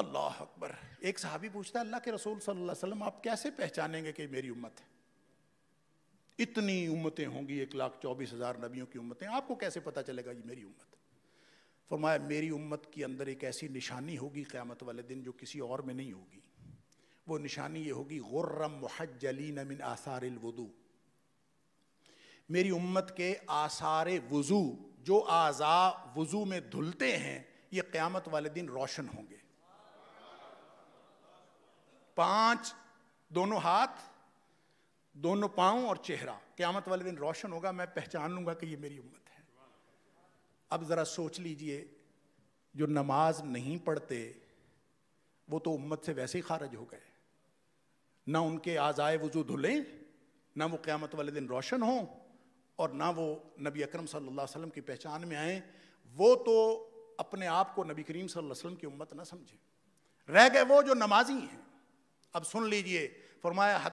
अल्लाह अकबर एक साहबी पूछता है अल्लाह के रसूल सल्लल्लाहु अलैहि वसल्लम आप कैसे पहचानेंगे कि मेरी उम्मत है इतनी उम्मतें होंगी एक लाख चौबीस हज़ार नबियों की उम्मतें आपको कैसे पता चलेगा ये मेरी उम्मत फरमाया मेरी उम्मत के अंदर एक ऐसी निशानी होगी क़्यामत वाले दिन जो किसी और में नहीं होगी वो निशानी ये होगी गुर्रम मुहजली मिन आसार वदू मेरी उम्मत के आसार वज़ू जो आज़ा वज़ू में धुलते हैं ये क़्यामत वाले दिन रोशन होंगे पांच दोनों हाथ दोनों पांव और चेहरा क्यामत वाले दिन रोशन होगा मैं पहचान लूंगा कि ये मेरी उम्मत है अब ज़रा सोच लीजिए जो नमाज नहीं पढ़ते वो तो उम्मत से वैसे ही खारज हो गए ना उनके आज़ाए वजू धुलें ना वो क़्यामत वाले दिन रोशन हों और ना वो नबी अकरम सल्लल्लाहु अलैहि वसल्लम की पहचान में आए वो तो अपने आप को नबी करीम सल्लल्लाहु अलैहि वसल्लम की उम्मत ना समझे रह गए वो जो नमाजी हैं अब सुन लीजिए फरमाया